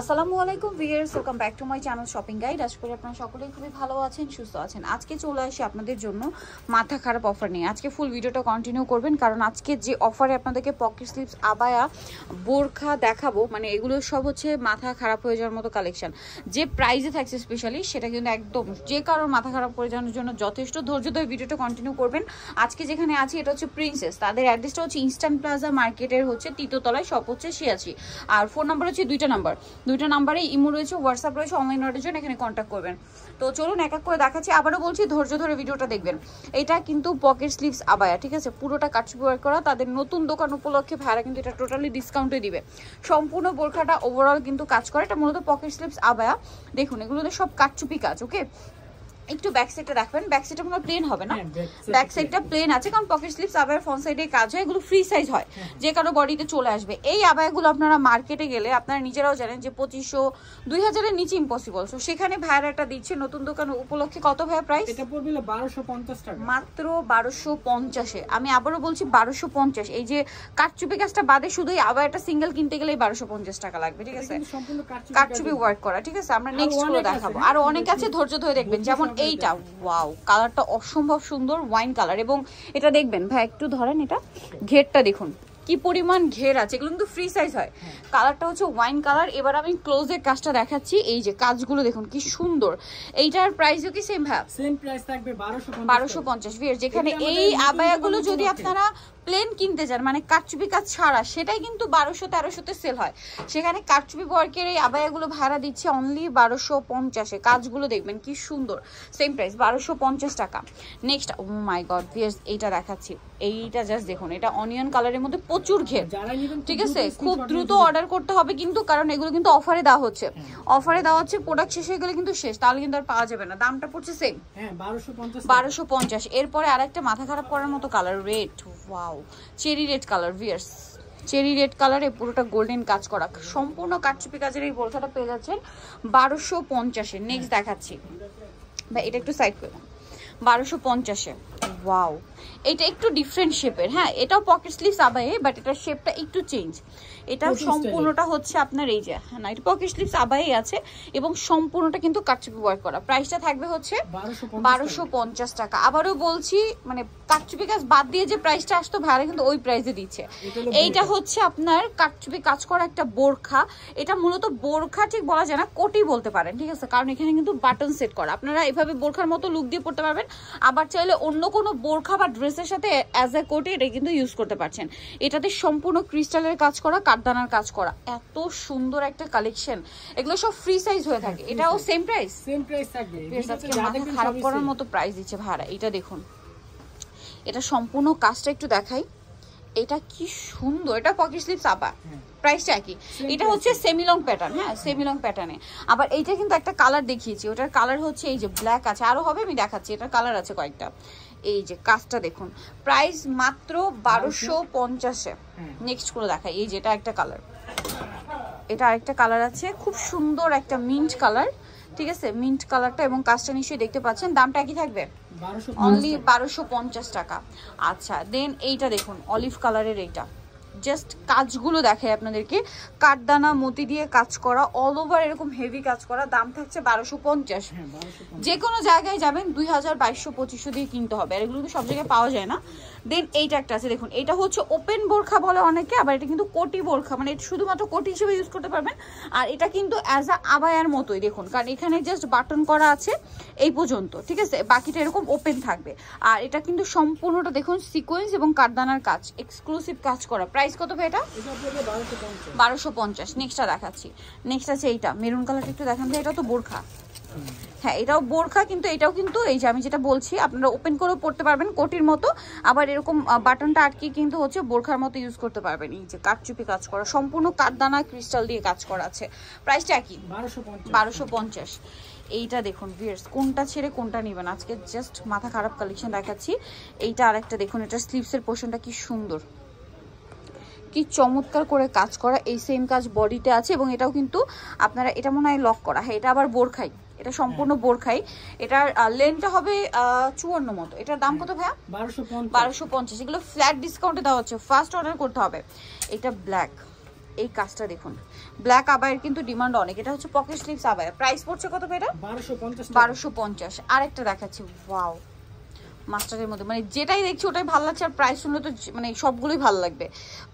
আসসালামু আলাইকুম viewers welcome back to my channel shopping guide আশা করি আপনারা সকলেই খুবই ভালো আছেন সুস্থ আছেন আজকে চলে আসি আপনাদের জন্য মাথা খারাপ অফার নিয়ে আজকে ফুল ভিডিওটা কন্টিনিউ করবেন কারণ আজকে যে অফারে আপনাদেরকে পকেট স্লিপস আবায়া বোরখা দেখাবো মানে এগুলো সব হচ্ছে মাথা খারাপ হয়ে যাওয়ার মতো কালেকশন যে প্রাইজে থাকছে স্পেশালি সেটা কিন্তু একদম যে কারোর মাথা খারাপ করে যাওয়ার জন্য যথেষ্ট ধৈর্য ধরে ভিডিওটা কন্টিনিউ করবেন আজকে যেখানে আছে এটা হচ্ছে প্রিন্সেস তাদের অ্যাড্রেসটা হচ্ছে ইনস্ট্যান্ট প্লাজা মার্কেটের হচ্ছে তৃতীয়তলায় সব হচ্ছে ছিয়াশি আর ফোন নাম্বার হচ্ছে দুইটা নাম্বার দুইটা নাম্বারে ইমো রয়েছে হোয়াটসঅ্যাপ রয়েছে অনলাইন অর্ডার জন্য এখানে কন্ট্যাক্ট করবেন তো চলুন এক এক করে দেখাচ্ছি আবারও বলছি ধৈর্য ধরে ভিডিওটা দেখবেন এটা কিন্তু পকেট স্লিভস আবায়া ঠিক আছে পুরোটা কাটছুপোয়ার করা তাদের নতুন দোকান উপলক্ষে ভাড়া কিন্তু এটা টোটালি ডিসকাউন্টে দিবে সম্পূর্ণ বোরখাটা ওভারঅল কিন্তু কাজ করে এটা মূলত পকেট স্লিভস আবায়া দেখুন এগুলোতে সব কাটচুপি কাজ ওকে একটু ব্যাক সাইডটা রাখবেন ব্যাক সাইডটা কোনো প্লেন হবে না ব্যাক সাইডটা প্লেন আছে কারণ পকেট স্লিপস আবার ফ্রন্ট সাইডে কাজ হয় এগুলো ফ্রি সাইজ হয় হ্যাঁ। যে কারো বডিতে চলে আসবে এই আবায়গুলো আপনারা মার্কেটে গেলে আপনারা নিজেরাও জানেন যে পঁচিশশো দুই হাজারের নিচে ইম্পসিবল সো সেখানে ভাইয়ারা একটা দিচ্ছে নতুন দোকান উপলক্ষে কত ভাইয়া প্রাইস এটা পড়বে বারোশো পঞ্চাশ টাকা মাত্র বারোশো পঞ্চাশে আমি আবারও বলছি বারোশো পঞ্চাশ এই যে কাটচুপি গাছটা বাদে শুধুই আবার একটা সিঙ্গেল কিনতে গেলেই পঞ্চাশ টাকা লাগবে ঠিক আছে কাটচুপি ওয়ার্ক করা ঠিক আছে আমরা নেক্সট গুলো দেখাবো আর অনেক আছে ধৈর্য ধরে দেখবেন যেমন এইটা ওয়াও কালারটা অসম্ভব সুন্দর ওয়াইন কালার এবং এটা দেখবেন ভাই একটু ধরেন এটা ঘেরটা দেখুন কি পরিমাণ ঘের আছে এগুলো কিন্তু ফ্রি সাইজ হয় কালারটা হচ্ছে ওয়াইন কালার এবার আমি ক্লোজের কাজটা দেখাচ্ছি এই যে কাজগুলো দেখুন কি সুন্দর এইটার প্রাইসও কি সেম হ্যাঁ সেম প্রাইস থাকবে 1250 ভিয়ার যেখানে এই আবায়াগুলো যদি আপনারা প্লেন কিনতে যান মানে কাচুপি কাজ ছাড়া সেটাই কিন্তু বারোশো তেরোশোতে সেল হয় সেখানে কাচুপি বর্কের এই আবায়াগুলো ভাড়া দিচ্ছে অনলি বারোশো পঞ্চাশে কাজগুলো দেখবেন কি সুন্দর সেম প্রাইস বারোশো পঞ্চাশ টাকা next oh my god viewers এইটা দেখাচ্ছি এইটা জাস্ট দেখুন এটা অনিয়ন কালারের মধ্যে প্রচুর ঘের ঠিক আছে খুব দ্রুত অর্ডার করতে হবে কিন্তু কারণ এগুলো কিন্তু অফারে দেওয়া হচ্ছে অফারে হ্যাঁ। দেওয়া হচ্ছে প্রোডাক্ট শেষ হয়ে গেলে কিন্তু শেষ তাহলে কিন্তু আর পাওয়া যাবে না দামটা পড়ছে সেম হ্যাঁ, বারোশো পঞ্চাশ এরপরে আর একটা মাথা খারাপ করার মতো colour red wow cherry red colour viewers cherry red কালারে পুরোটা গোল্ডেন কাজ করা সম্পূর্ণ কাটচুপি কাজের এই বোরখাটা পেয়ে যাচ্ছেন বারোশো পঞ্চাশে নেক্সট হ্যাঁ। দেখাচ্ছি ভাই এটা একটু সাইড করে বারোশো পঞ্চাশে ওয়াও এটা একটু ডিফারেন্ট শেপের হ্যাঁ এটাও পকেট স্লিভস আবায়ে বাট এটার শেপটা একটু চেঞ্জ এটা সম্পূর্ণটা হচ্ছে আপনার এই যে হ্যাঁ না এটা পকেট স্লিভস আবায়ে আছে এবং সম্পূর্ণটা কিন্তু কাটচুপি ওয়ার্ক করা প্রাইসটা থাকবে হচ্ছে বারোশো পঞ্চাশ টাকা আবারও বলছি মানে কাটচুপি কাজ বাদ দিয়ে যে প্রাইসটা আসতো ভাড়া কিন্তু ওই প্রাইসে দিচ্ছে এইটা হচ্ছে আপনার কাটচুপি কাজ করা একটা বোরখা এটা মূলত বোরখা ঠিক বলা যায় না কোটি বলতে পারেন ঠিক আছে কারণ এখানে কিন্তু বাটন সেট করা আপনারা এভাবে বোরখার মতো লুক দিয়ে পড়তে পারবেন আবার চাইলে অন্য কোনো বোরখা বা ড্রেসের সাথে অ্যাজ এ কোটে এটা কিন্তু ইউজ করতে পারছেন এটাতে সম্পূর্ণ ক্রিস্টালের কাজ করা কাঠদানার কাজ করা এত সুন্দর একটা কালেকশন এগুলো সব ফ্রি সাইজ হয়ে থাকে এটাও সেম প্রাইস সেম প্রাইস থাকবে খারাপ করার মতো প্রাইস দিচ্ছে ভাড়া এটা দেখুন এটা সম্পূর্ণ কাজটা একটু দেখাই এটা কি সুন্দর এটা পকেট স্লিপ চাপা প্রাইসটা হ্যাঁ। একই এটা হচ্ছে সেমিলং প্যাটার্ন হ্যাঁ সেমিলং প্যাটার্নে আবার এইটা কিন্তু একটা কালার দেখিয়েছি ওটার কালার হচ্ছে এই যে ব্ল্যাক আছে আরও হবে আমি দেখাচ্ছি এটার কালার আছে কয়েকটা এই যে কাজটা দেখুন প্রাইস মাত্র বারোশো পঞ্চাশে নেক্সট করে দেখা এই যেটা একটা কালার এটা আরেকটা কালার আছে খুব সুন্দর একটা মিন্ট কালার ঠিক আছে মিন্ট কালারটা এবং কাজটা নিশ্চয়ই দেখতে পাচ্ছেন দামটা কি থাকবে অনলি বারোশো পঞ্চাশ টাকা আচ্ছা দেন এইটা দেখুন অলিভ কালারের এইটা জাস্ট কাজগুলো দেখাই আপনাদেরকে কাঠদানা মতি দিয়ে কাজ করা অল ওভার এরকম হেভি কাজ করা দাম থাকছে বারোশো পঞ্চাশ হ্যাঁ, যে কোনো জায়গায় যাবেন দুই হাজার বাইশশো পঁচিশশো দিয়ে কিনতে হবে আর এগুলো সব জায়গায় পাওয়া যায় না দেন এইটা একটা আছে দেখুন এটা হচ্ছে ওপেন বোরখা বলে অনেকে আবার এটা কিন্তু কোটি বোরখা মানে এটা শুধুমাত্র কোটি হিসেবে ইউজ করতে পারবেন আর এটা কিন্তু অ্যাজ আ আবায়ার মতোই দেখুন কারণ এখানে জাস্ট বাটন করা আছে এই পর্যন্ত ঠিক আছে বাকিটা এরকম ওপেন থাকবে আর এটা কিন্তু সম্পূর্ণটা দেখুন সিকোয়েন্স এবং কারদানার কাজ এক্সক্লুসিভ কাজ করা প্রাইস কত ভাই এটা বারোশো পঞ্চাশ নেক্সটটা দেখাচ্ছি নেক্সট আছে এইটা মেরুন কালারটা একটু দেখান এটা তো বোরখা হ্যাঁ এটাও বোরখা কিন্তু এটাও কিন্তু এই যে আমি যেটা বলছি আপনারা ওপেন করেও পড়তে পারবেন কোটির মতো আবার এরকম বাটনটা আটকে কিন্তু হচ্ছে বোরখার মতো ইউজ করতে পারবেন এই যে কাঠচুপি কাজ করা সম্পূর্ণ কাঠদানা ক্রিস্টাল দিয়ে কাজ করা আছে প্রাইসটা একই বারোশো পঞ্চাশ এইটা দেখুন ভিয়ার্স কোনটা ছেড়ে কোনটা নেবেন আজকে জাস্ট মাথা খারাপ কালেকশন দেখাচ্ছি এইটা আর একটা দেখুন এটা স্লিপসের পোর্শনটা কি সুন্দর কি চমৎকার করে কাজ করা এই সেম কাজ বডিতে আছে এবং এটাও কিন্তু আপনারা এটা মনে হয় লক করা হ্যাঁ এটা আবার বোরখাই এটা সম্পূর্ণ বোরখাই এটার লেনটা হবে চুয়ান্ন মতো এটার দাম কত ভাইয়া বারোশো পঞ্চাশ এগুলো ফ্ল্যাট ডিসকাউন্টে দেওয়া হচ্ছে ফার্স্ট অর্ডার করতে হবে এটা ব্ল্যাক এই কাজটা দেখুন ব্ল্যাক আবায়ের কিন্তু ডিমান্ড অনেক এটা হচ্ছে পকেট স্লিপস আবায় প্রাইস পড়ছে কত এটা বারোশো পঞ্চাশ বারোশো পঞ্চাশ আরেকটা দেখাচ্ছি ওয়াও মাস্টারের মধ্যে মানে যেটাই দেখছি ওটাই ভালো লাগছে আর প্রাইস শুনলে তো মানে সবগুলোই ভালো লাগবে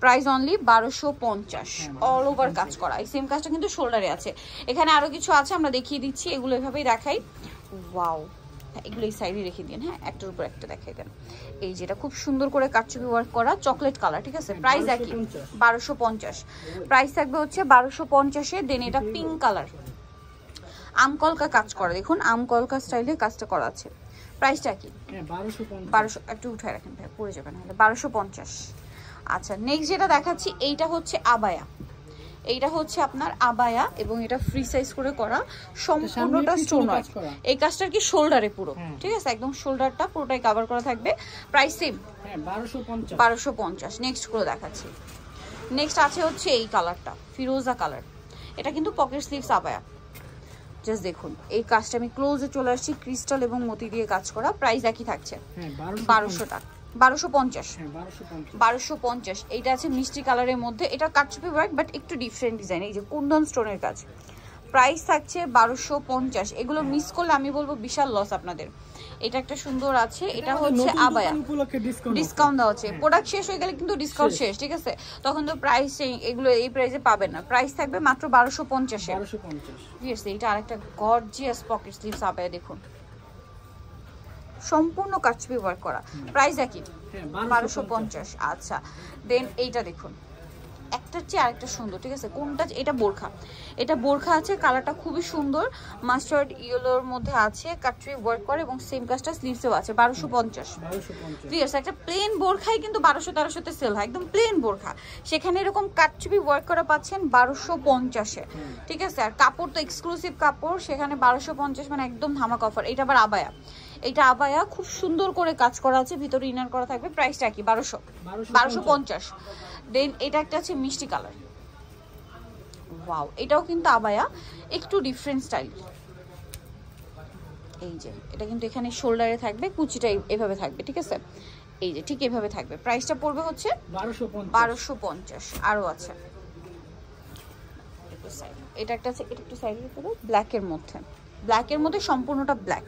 প্রাইস অনলি বারোশো পঞ্চাশ অল হ্যাঁ, ওভার কাজ করা এই সেম কাজটা কিন্তু শোল্ডারে আছে এখানে আরও কিছু আছে আমরা দেখিয়ে দিচ্ছি এগুলো এভাবেই দেখাই ওয়াও হ্যাঁ, এগুলো এই সাইডে রেখে দিন হ্যাঁ একটার উপর একটা দেখাই দেন এই যেটা খুব সুন্দর করে কাটছবি ওয়ার্ক করা চকলেট কালার ঠিক আছে প্রাইস হ্যাঁ, একই বারোশো পঞ্চাশ প্রাইস থাকবে হচ্ছে বারোশো পঞ্চাশে দেন এটা পিঙ্ক কালার আমকলকা কাজ করা দেখুন আমকলকা স্টাইলে কাজটা করা আছে প্রাইসটা কি হ্যাঁ, বারোশো একটু উঠায় রাখেন ভাই পড়ে যাবে না বারোশো পঞ্চাশ আচ্ছা নেক্সট যেটা দেখাচ্ছি এইটা হচ্ছে আবায়া এইটা হচ্ছে আপনার আবায়া এবং এটা ফ্রি সাইজ করে করা সম্পূর্ণটা স্টোন হয় এই কাজটা কি শোল্ডারে পুরো হ্যাঁ। ঠিক আছে একদম শোল্ডারটা পুরোটাই কাভার করা থাকবে প্রাইস হ্যাঁ, সেম বারোশো পঞ্চাশ নেক্সট করে দেখাচ্ছি নেক্সট আছে হচ্ছে এই কালারটা ফিরোজা কালার এটা কিন্তু পকেট স্লিভস আবায়া জাস্ট দেখুন এই কাজটা আমি ক্লোজে চলে আসছি ক্রিস্টাল এবং মতি দিয়ে কাজ করা প্রাইস একই থাকছে হ্যাঁ, বারোশো টাকা হ্যাঁ, বারোশো পঞ্চাশ বারোশো পঞ্চাশ এইটা আছে মিষ্টি কালারের মধ্যে এটা কাটছুপি ওয়ার্ক বাট একটু ডিফারেন্ট ডিজাইন এই যে কুন্দন স্টোনের কাজ প্রাইস থাকছে বারোশো পঞ্চাশ এগুলো মিস করলে আমি বলবো বিশাল লস আপনাদের এটা একটা সুন্দর আছে এটা হচ্ছে আবায়া ডিসকাউন্ট দেওয়া হচ্ছে প্রোডাক্ট হ্যাঁ। শেষ হয়ে গেলে কিন্তু ডিসকাউন্ট শেষ ঠিক আছে তখন তো প্রাইস এগুলো এই প্রাইসে পাবেন না প্রাইস থাকবে মাত্র বারোশো পঞ্চাশে এটা আরেকটা গর্জিয়াস পকেট স্লিভস আবায়া দেখুন সম্পূর্ণ কাজ ব্যবহার করা প্রাইস একই হ্যাঁ, বারোশো পঞ্চাশ আচ্ছা দেন এইটা দেখুন একটার চেয়ে আরেকটা সুন্দর ঠিক আছে কোনটা এটা বোরখা এটা বোরখা আছে কালারটা খুবই সুন্দর মাস্টার্ড ইয়েলোর মধ্যে আছে কাটরি ওয়ার্ক করে এবং সেম কাজটা স্লিভসেও আছে বারোশো পঞ্চাশ আছে একটা প্লেন বোরখাই কিন্তু বারোশো তেরোশোতে সেল হয় একদম প্লেন বোরখা সেখানে এরকম কাটরি ওয়ার্ক করা পাচ্ছেন বারোশো পঞ্চাশে ঠিক আছে আর কাপড় তো এক্সক্লুসিভ কাপড় সেখানে বারোশো পঞ্চাশ মানে একদম ধামাক অফার এটা আবার আবায়া এটা আবায়া খুব সুন্দর করে কাজ করা আছে ভিতরে ইনার করা থাকবে প্রাইসটা কি বারোশো বারোশো পঞ্চাশ দেন এটা একটা আছে মিষ্টি কালার ওয়াও এটাও কিন্তু আবায়া একটু ডিফারেন্ট স্টাইল এই যে এটা কিন্তু এখানে শোল্ডারে থাকবে কুচিটা এভাবে থাকবে ঠিক আছে এই যে ঠিক এভাবে থাকবে প্রাইসটা পড়বে হচ্ছে বারোশো পঞ্চাশ আরও আছে এটা একটা আছে এটা একটু সাইড ব্ল্যাকের মধ্যে ব্ল্যাকের মধ্যে সম্পূর্ণটা ব্ল্যাক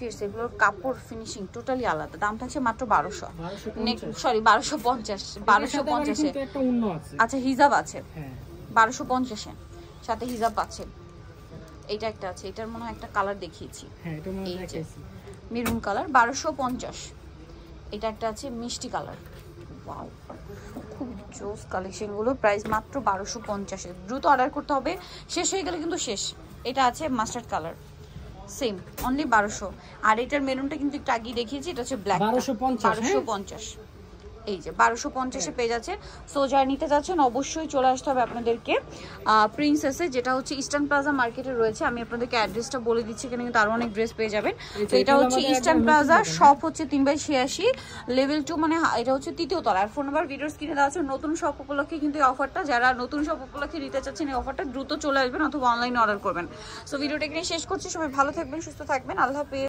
ফিরস এগুলোর কাপড় ফিনিশিং টোটালি আলাদা দাম থাকছে মাত্র বারোশো সরি বারোশো পঞ্চাশ বারোশো পঞ্চাশে আচ্ছা হিজাব আছে হ্যাঁ। বারোশো পঞ্চাশে সাথে হিজাব আছে এইটা একটা আছে এটার মনে হয় একটা কালার দেখিয়েছি হ্যাঁ, মেরুন কালার বারোশো পঞ্চাশ এটা একটা আছে মিষ্টি কালার ওয়াও খুব জোস কালেকশনগুলো প্রাইস মাত্র বারোশো পঞ্চাশে দ্রুত অর্ডার করতে হবে শেষ হয়ে গেলে কিন্তু শেষ এটা আছে মাস্টার্ড কালার সেম অনলি বারোশো আর এটার মেরুনটা কিন্তু একটু আগে দেখিয়েছি এটা হচ্ছে ব্ল্যাক বারোশো পঞ্চাশ হ্যাঁ? এই যে বারোশো পঞ্চাশে পেয়ে যাচ্ছেন সো যারা নিতে যাচ্ছেন অবশ্যই চলে আসতে হবে আপনাদেরকে প্রিন্সেসে যেটা হচ্ছে ইস্টার্ন প্লাজা মার্কেটে রয়েছে আমি আপনাদেরকে অ্যাড্রেসটা বলে দিচ্ছি এখানে কিন্তু আরও অনেক ড্রেস পেয়ে যাবেন তো এটা হচ্ছে ইস্টার্ন প্লাজা শপ হচ্ছে তিন বাই ছিয়াশি লেভেল টু মানে এটা হচ্ছে তৃতীয় তলা আর ফোন নাম্বার ভিডিওস কিনে দেওয়া আছে নতুন শপ উপলক্ষে কিন্তু এই অফারটা যারা নতুন শপ উপলক্ষে নিতে চাচ্ছেন এই অফারটা দ্রুত চলে আসবেন অথবা অনলাইন অর্ডার করবেন সো ভিডিওটা এখানে শেষ করছি সবাই ভালো থাকবেন সুস্থ থাকবেন আল্লাহ হাফিজ